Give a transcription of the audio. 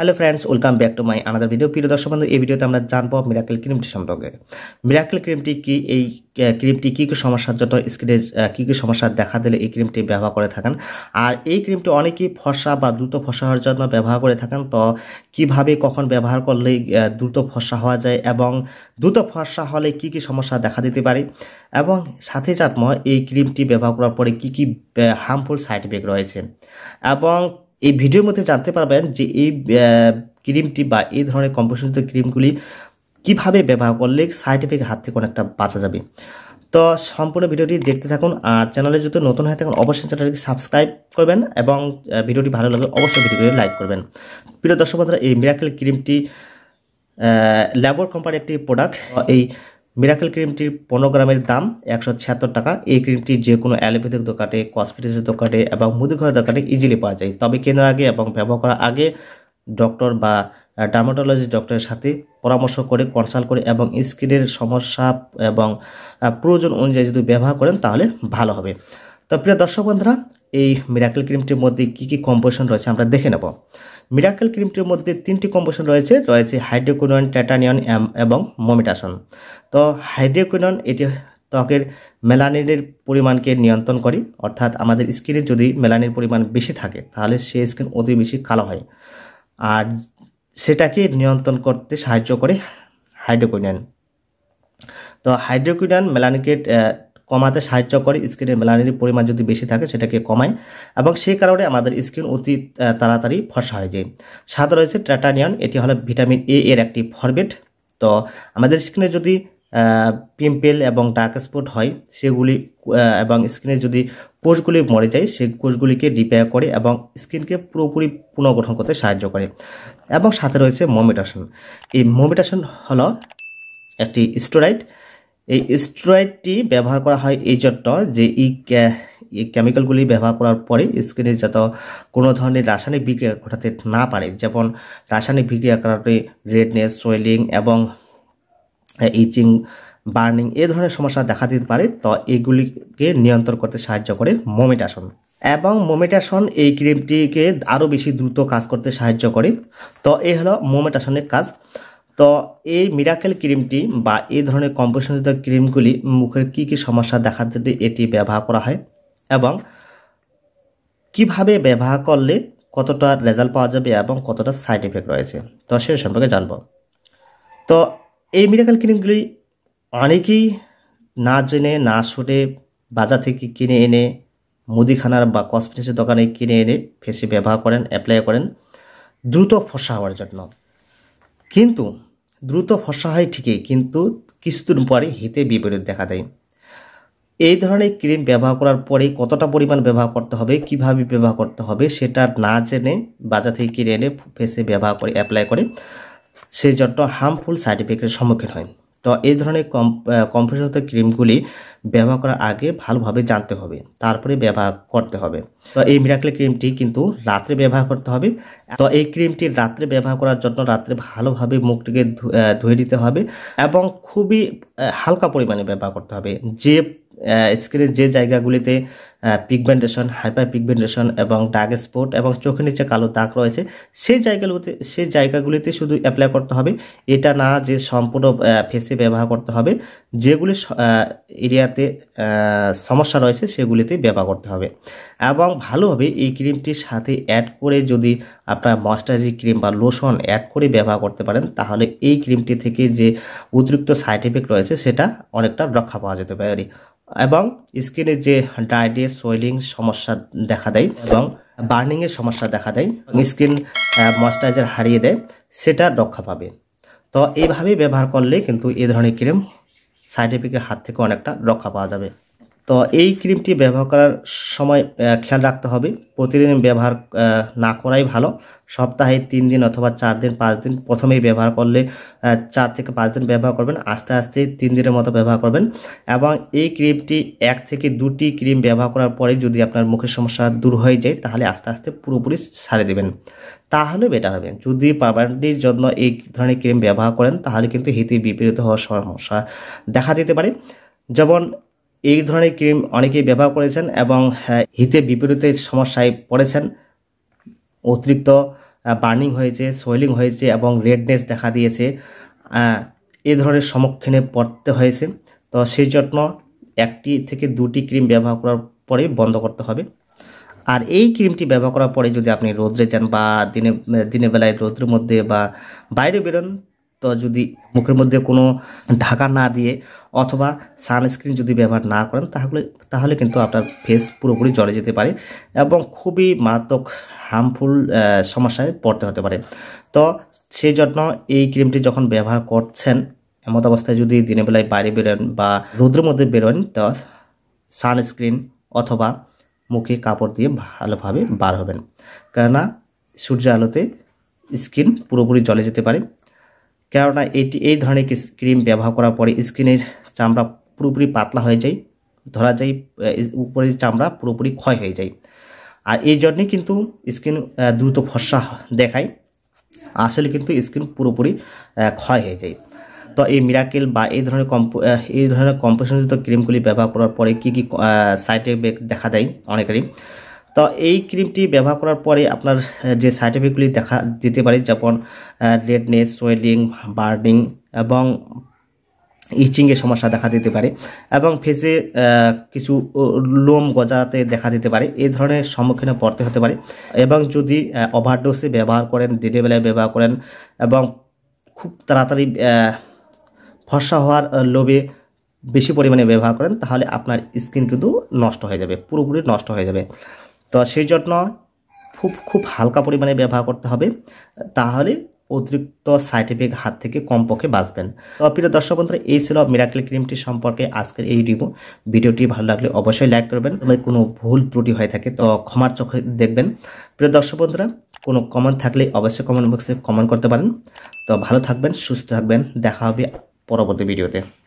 hello friends welcome back to my another video প্রিয় দর্শক বন্ধু এই ভিডিওতে আমরা জানবো মিরাকেল ক্রিমটি সম্পর্কে মিরাকেল ক্রিমটি কি এই ক্রিমটি কী কী সমস্যার জন্য স্কিনে কী কী সমস্যা দেখা দিলে এই ক্রিমটি ব্যবহার করে থাকেন আর এই ক্রিমটি অনেকেই ফসা বা দ্রুত ফসা হওয়ার জন্য ব্যবহার করে থাকেন তো কিভাবে কখন ব্যবহার করলে দ্রুত ফসা হওয়া যায় এবং দ্রুত ফসা হলে কি কি সমস্যা দেখা দিতে পারে এবং সাথে সাথে এই ক্রিমটি ব্যবহার করার পরে কি কী হার্মফুল সাইড ইফেক্ট রয়েছে এবং এই ভিডিওর মধ্যে জানতে পারবেন যে এই ক্রিমটি বা এই ধরনের কম্পোজিত ক্রিমগুলি কিভাবে ব্যবহার করলে সাইড এফেক্ট হাত থেকে অনেকটা বাঁচা যাবে তো সম্পূর্ণ ভিডিওটি দেখতে থাকুন আর চ্যানেলে যদি নতুন হয়ে থাকুন অবশ্যই চ্যানেলটিকে সাবস্ক্রাইব করবেন এবং ভিডিওটি ভালো লাগলে অবশ্যই ভিডিওটি লাইক করবেন প্রিয় দর্শক বন্ধুরা এই মিরাকেল ক্রিমটি ল্যাবর কোম্পানির একটি প্রোডাক্ট এই মিরাকেল ক্রিমটির পনেরো গ্রামের দাম একশো ছিয়াত্তর টাকা এই ক্রিমটি যে কোনো অ্যালোপ্যাথিক দোকানে কসমেটিক্সের দোকানে এবং মুদিঘরের দোকানে ইজিলি পাওয়া যায় তবে কেনার আগে এবং ব্যবহার করার আগে ডক্টর বা ডার্মাটোলজি ডক্টরের সাথে পরামর্শ করে কনসাল্ট করে এবং স্কিনের সমস্যা এবং প্রয়োজন অনুযায়ী যদি ব্যবহার করেন তাহলে ভালো হবে তো প্রিয় দর্শক বন্ধুরা এই মিরাকেল ক্রিমটির মধ্যে কী কী কম্পোজিশন রয়েছে আমরা দেখে নেব মিরাকেল ক্রিমটির মধ্যে তিনটি কম্পোশন রয়েছে রয়েছে হাইড্রোকুইনন ট্যাটানিয়ন এবং মোমিটাসন তো হাইড্রোকুইনন এটি ত্বকের মেলানিনের পরিমাণকে নিয়ন্ত্রণ করে অর্থাৎ আমাদের স্কিনে যদি মেলানির পরিমাণ বেশি থাকে তাহলে সে স্কিন অতি বেশি কালো হয় আর সেটাকে নিয়ন্ত্রণ করতে সাহায্য করে হাইড্রোকুইনন তো হাইড্রোকুইনন মেলানিকে কমাতে সাহায্য করে স্কিনের মেলানির পরিমাণ যদি বেশি থাকে সেটাকে কমায় এবং সেই কারণে আমাদের স্কিন অতি তাড়াতাড়ি ফসা হয়ে যায় সাদা রয়েছে ট্যাটানিয়ন এটি হলো ভিটামিন এ এর একটি ফরবেট তো আমাদের স্কিনে যদি পিম্পেল এবং ডার্ক স্পট হয় সেগুলি এবং স্কিনে যদি কোষগুলি মরে যায় সেই কোষগুলিকে রিপেয়ার করে এবং স্কিনকে পুরোপুরি পুনর্গঠন করতে সাহায্য করে এবং সাথে রয়েছে মোমেটাসন এই মোমেটাসন হলো একটি স্টোরাইড এই স্টেরয়েডটি ব্যবহার করা হয় এই জন্য যে এই এই কেমিক্যালগুলি ব্যবহার করার পরে স্কিনে যত কোনো ধরনের রাসায়নিক বিক্রিয়া ঘটাতে না পারে যেমন রাসায়নিক বিক্রিয়া কারণে রেডনেস সোয়েলিং এবং ইচিং বার্নিং এ ধরনের সমস্যা দেখা দিতে পারে তো এগুলিকে নিয়ন্ত্রণ করতে সাহায্য করে মোমেটাসন এবং মোমেটাসন এই ক্রিমটিকে আরও বেশি দ্রুত কাজ করতে সাহায্য করে তো এই হলো মোমেটাসনের কাজ তো এই মিরাকেল ক্রিমটি বা এই ধরনের কম্পোজিশনযুক্ত ক্রিমগুলি মুখের কি কি সমস্যা দেখা দিতে এটি ব্যবহার করা হয় এবং কিভাবে ব্যবহার করলে কতটা রেজাল্ট পাওয়া যাবে এবং কতটা সাইড এফেক্ট রয়েছে তো সে সম্পর্কে জানব তো এই মিরাকেল ক্রিমগুলি অনেকেই না জেনে না শুনে বাজার থেকে কিনে এনে মুদিখানার বা কসমেটিক্সের দোকানে কিনে এনে ফেসে ব্যবহার করেন অ্যাপ্লাই করেন দ্রুত ফসা হওয়ার জন্য কিন্তু দ্রুত ফসা হয় ঠিকই কিন্তু কিছুদিন পরে হিতে বিপরীত দেখা দেয় এই ধরনের ক্রিম ব্যবহার করার পরে কতটা পরিমাণ ব্যবহার করতে হবে কিভাবে ব্যবহার করতে হবে সেটা না জেনে বাজার থেকে কিনে এনে ফেসে ব্যবহার করে অ্যাপ্লাই করে সেই জন্য হার্মফুল সার্টিফিকেটের সম্মুখীন হয় তো এই ধরনের কম্প্রেসরত ক্রিমগুলি ব্যবহার করার আগে ভালোভাবে জানতে হবে তারপরে ব্যবহার করতে হবে তো এই মিরাকলে ক্রিমটি কিন্তু রাত্রে ব্যবহার করতে হবে তো এই ক্রিমটি রাত্রে ব্যবহার করার জন্য রাত্রে ভালোভাবে মুখটিকে ধুয়ে নিতে হবে এবং খুবই হালকা পরিমাণে ব্যবহার করতে হবে যে স্ক্রিনের যে জায়গাগুলিতে পিগমেন্টেশন হাইপার পিগমেন্টেশন এবং ডার্ক স্পট এবং চোখের নিচে কালো দাগ রয়েছে সেই জায়গাগুলোতে সেই জায়গাগুলিতে শুধু অ্যাপ্লাই করতে হবে এটা না যে সম্পূর্ণ ফেসে ব্যবহার করতে হবে যেগুলি এরিয়াতে সমস্যা রয়েছে সেগুলিতে ব্যবহার করতে হবে এবং ভালোভাবে এই ক্রিমটির সাথে অ্যাড করে যদি আপনার ময়শ্চারাইজিং ক্রিম বা লোশন অ্যাড করে ব্যবহার করতে পারেন তাহলে এই ক্রিমটি থেকে যে অতিরিক্ত সাইড এফেক্ট রয়েছে সেটা অনেকটা রক্ষা পাওয়া যেতে পারে এবং স্কিনে যে ডায়েটে সোয়েলিং সমস্যা দেখা দেয় এবং বার্নিংয়ের সমস্যা দেখা দেয় স্কিন ময়শ্চারাইজার হারিয়ে দেয় সেটা রক্ষা পাবে তো এইভাবেই ব্যবহার করলে কিন্তু এই ধরনের ক্রিম সাইড এফেক্টের হাত থেকে অনেকটা রক্ষা পাওয়া যাবে তো এই ক্রিমটি ব্যবহার করার সময় খেয়াল রাখতে হবে প্রতিদিন ব্যবহার না করাই ভালো সপ্তাহে তিন দিন অথবা চার দিন পাঁচ দিন প্রথমেই ব্যবহার করলে চার থেকে পাঁচ দিন ব্যবহার করবেন আস্তে আস্তে তিন দিনের মতো ব্যবহার করবেন এবং এই ক্রিমটি এক থেকে দুটি ক্রিম ব্যবহার করার পরে যদি আপনার মুখের সমস্যা দূর হয়ে যায় তাহলে আস্তে আস্তে পুরোপুরি সারে দেবেন তাহলে বেটার হবে যদি পার্মানেন্টের জন্য এই ধরনের ক্রিম ব্যবহার করেন তাহলে কিন্তু হিতে বিপরীত হওয়ার সমস্যা দেখা দিতে পারে যেমন এই ধরনের ক্রিম অনেকেই ব্যবহার করেছেন এবং হ্যাঁ, হিতে বিপরীতের সমস্যায় পড়েছেন অতিরিক্ত বার্নিং হয়েছে সোয়েলিং হয়েছে এবং রেডনেস দেখা দিয়েছে এই ধরনের সম্মুখীনে পড়তে হয়েছে তো সেই জন্য একটি থেকে দুটি ক্রিম ব্যবহার করার পরে বন্ধ করতে হবে আর এই ক্রিমটি ব্যবহার করার পরে যদি আপনি রোদ্রে যান বা দিনে দিনের বেলায় রোদ্রের মধ্যে বা বাইরে বেরোন তো যদি মুখের মধ্যে কোনো ঢাকা না দিয়ে অথবা সানস্ক্রিন যদি ব্যবহার না করেন তাহলে তাহলে কিন্তু আপনার ফেস পুরোপুরি জলে যেতে পারে এবং খুবই মারাত্মক হার্মফুল সমস্যায় পড়তে হতে পারে তো সেই জন্য এই ক্রিমটি যখন ব্যবহার করছেন এমত অবস্থায় যদি দিনের বেলায় বাইরে বেরোন বা রোদ্রের মধ্যে বেরোন তো সানস্ক্রিন অথবা মুখে কাপড় দিয়ে ভালোভাবে বার হবেন কেননা সূর্য আলোতে স্কিন পুরোপুরি জলে যেতে পারে কেননা এটি এই ধরনের ক্রিম ব্যবহার করার পরে স্কিনের চামড়া পুরোপুরি পাতলা হয়ে যায় ধরা যায় উপরের চামড়া পুরোপুরি ক্ষয় হয়ে যায় আর এই জন্যে কিন্তু স্কিন দ্রুত ফর্সা দেখায় আসলে কিন্তু স্কিন পুরোপুরি ক্ষয় হয়ে যায় তো এই মিরাকেল বা এই ধরনের কম্পো এই ধরনের কম্পোশনযুক্ত ক্রিমগুলি ব্যবহার করার পরে কী কী সাইড এফেক্ট দেখা দেয় অনেকেরই তো এই ক্রিমটি ব্যবহার করার পরে আপনার যে সাইড এফেক্টগুলি দেখা দিতে পারে যেমন রেডনেস সোয়েলিং বার্নিং এবং ইচিংয়ের সমস্যা দেখা দিতে পারে এবং ফেসে কিছু লোম গজাতে দেখা দিতে পারে এই ধরনের সম্মুখীনও পড়তে হতে পারে এবং যদি ওভারডোসে ব্যবহার করেন দিনের বেলায় ব্যবহার করেন এবং খুব তাড়াতাড়ি ফর্সা হওয়ার লোভে বেশি পরিমাণে ব্যবহার করেন তাহলে আপনার স্কিন কিন্তু নষ্ট হয়ে যাবে পুরোপুরি নষ্ট হয়ে যাবে তো সেই জন্য খুব খুব হালকা পরিমাণে ব্যবহার করতে হবে তাহলে অতিরিক্ত সাইড এফেক্ট হাত থেকে কমপক্ষে বাঁচবেন তো প্রিয় দর্শক বন্ধুরা এই ছিল মিরাকেল ক্রিমটি সম্পর্কে আজকের এই রিভিউ ভিডিওটি ভালো লাগলে অবশ্যই লাইক করবেন কোনো ভুল ত্রুটি হয়ে থাকে তো ক্ষমার চোখে দেখবেন প্রিয় দর্শক বন্ধুরা কোনো কমেন্ট থাকলে অবশ্যই কমেন্ট বক্সে কমেন্ট করতে পারেন তো ভালো থাকবেন সুস্থ থাকবেন দেখা হবে পরবর্তী ভিডিওতে